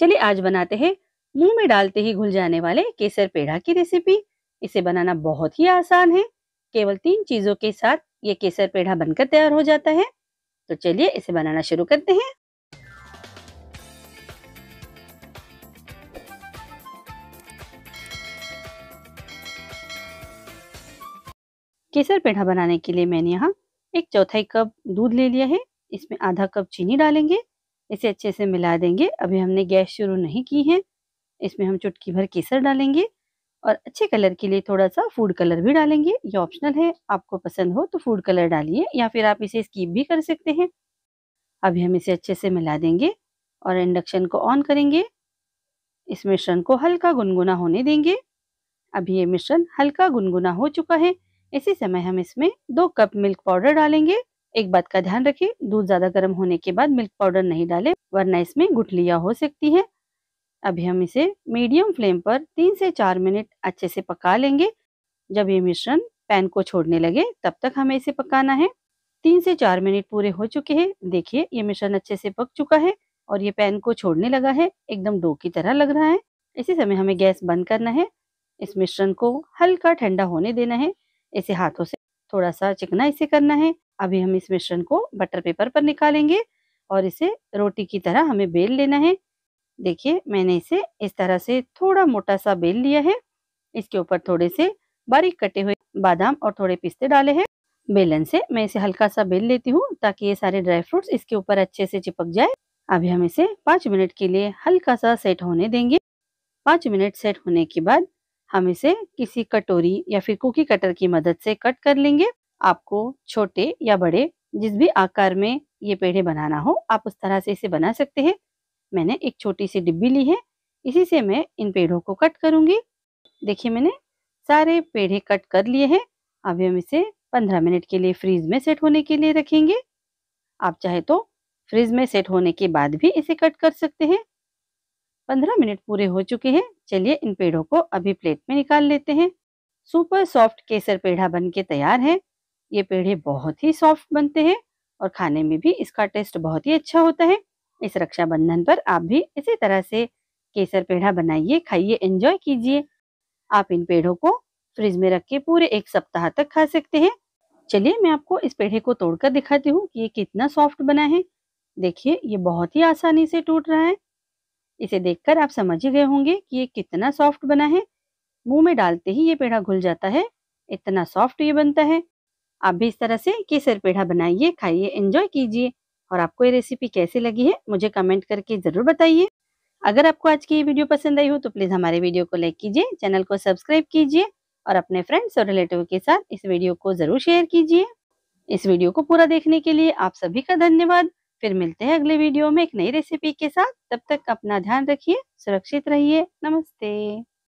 चलिए आज बनाते हैं मुंह में डालते ही घुल जाने वाले केसर पेड़ा की रेसिपी इसे बनाना बहुत ही आसान है केवल तीन चीजों के साथ ये केसर पेड़ा बनकर तैयार हो जाता है तो चलिए इसे बनाना शुरू करते हैं केसर पेड़ा बनाने के लिए मैंने यहाँ एक चौथाई कप दूध ले लिया है इसमें आधा कप चीनी डालेंगे इसे अच्छे से मिला देंगे अभी हमने गैस शुरू नहीं की है इसमें हम चुटकी भर केसर डालेंगे और अच्छे कलर के लिए थोड़ा सा फूड कलर भी डालेंगे ये ऑप्शनल है आपको पसंद हो तो फूड कलर डालिए या फिर आप इसे स्कीप भी कर सकते हैं अभी हम इसे अच्छे से मिला देंगे और इंडक्शन को ऑन करेंगे इस मिश्रण को हल्का गुनगुना होने देंगे अभी ये मिश्रण हल्का गुनगुना हो चुका है इसी समय हम इसमें दो कप मिल्क पाउडर डालेंगे एक बात का ध्यान रखें दूध ज्यादा गर्म होने के बाद मिल्क पाउडर नहीं डालें वरना इसमें गुठलिया हो सकती हैं अभी हम इसे मीडियम फ्लेम पर तीन से चार मिनट अच्छे से पका लेंगे जब ये मिश्रण पैन को छोड़ने लगे तब तक हमें इसे पकाना है तीन से चार मिनट पूरे हो चुके हैं देखिए ये मिश्रण अच्छे से पक चुका है और ये पैन को छोड़ने लगा है एकदम डो की तरह लग रहा है इसी समय हमें गैस बंद करना है इस मिश्रण को हल्का ठंडा होने देना है इसे हाथों से थोड़ा सा चिकना इसे करना है अभी हम इस मिश्रण को बटर पेपर पर निकालेंगे और इसे रोटी की तरह हमें बेल लेना है देखिए मैंने इसे इस तरह से थोड़ा मोटा सा बेल लिया है इसके ऊपर थोड़े से बारीक कटे हुए बादाम और थोड़े पिस्ते डाले हैं बेलन से मैं इसे हल्का सा बेल लेती हूँ ताकि ये सारे ड्राई फ्रूट्स इसके ऊपर अच्छे से चिपक जाए अभी हम इसे पाँच मिनट के लिए हल्का सा सेट होने देंगे पाँच मिनट सेट होने के बाद हम इसे किसी कटोरी या फिर कुकी कटर की मदद से कट कर लेंगे आपको छोटे या बड़े जिस भी आकार में ये पेड़े बनाना हो आप उस तरह से इसे बना सकते हैं मैंने एक छोटी सी डिब्बी ली है इसी से मैं इन पेड़ों को कट करूंगी देखिए मैंने सारे पेड़े कट कर लिए हैं अभी हम इसे 15 मिनट के लिए फ्रीज में सेट होने के लिए रखेंगे आप चाहे तो फ्रिज में सेट होने के बाद भी इसे कट कर सकते हैं पंद्रह मिनट पूरे हो चुके हैं चलिए इन पेड़ों को अभी प्लेट में निकाल लेते हैं सुपर सॉफ्ट केसर पेड़ा बन के तैयार है ये पेड़े बहुत ही सॉफ्ट बनते हैं और खाने में भी इसका टेस्ट बहुत ही अच्छा होता है इस रक्षाबंधन पर आप भी इसी तरह से केसर पेड़ा बनाइए खाइए एंजॉय कीजिए आप इन पेड़ों को फ्रिज में रख के पूरे एक सप्ताह तक खा सकते हैं चलिए मैं आपको इस पेड़े को तोड़कर दिखाती हूँ कि ये कितना सॉफ्ट बना है देखिए ये बहुत ही आसानी से टूट रहा है इसे देखकर आप समझ ही गए होंगे कि ये कितना सॉफ्ट बना है मुंह में डालते ही ये पेड़ा घुल जाता है इतना सॉफ्ट ये बनता है आप भी इस तरह से केसर पेढ़ा बनाइए खाइए एंजॉय कीजिए और आपको ये रेसिपी कैसी लगी है मुझे कमेंट करके ज़रूर बताइए अगर आपको आज की ये वीडियो पसंद आई हो तो प्लीज़ हमारे वीडियो को लाइक कीजिए चैनल को सब्सक्राइब कीजिए और अपने फ्रेंड्स और रिलेटिव के साथ इस वीडियो को ज़रूर शेयर कीजिए इस वीडियो को पूरा देखने के लिए आप सभी का धन्यवाद फिर मिलते हैं अगले वीडियो में एक नई रेसिपी के साथ तब तक अपना ध्यान रखिए सुरक्षित रहिए नमस्ते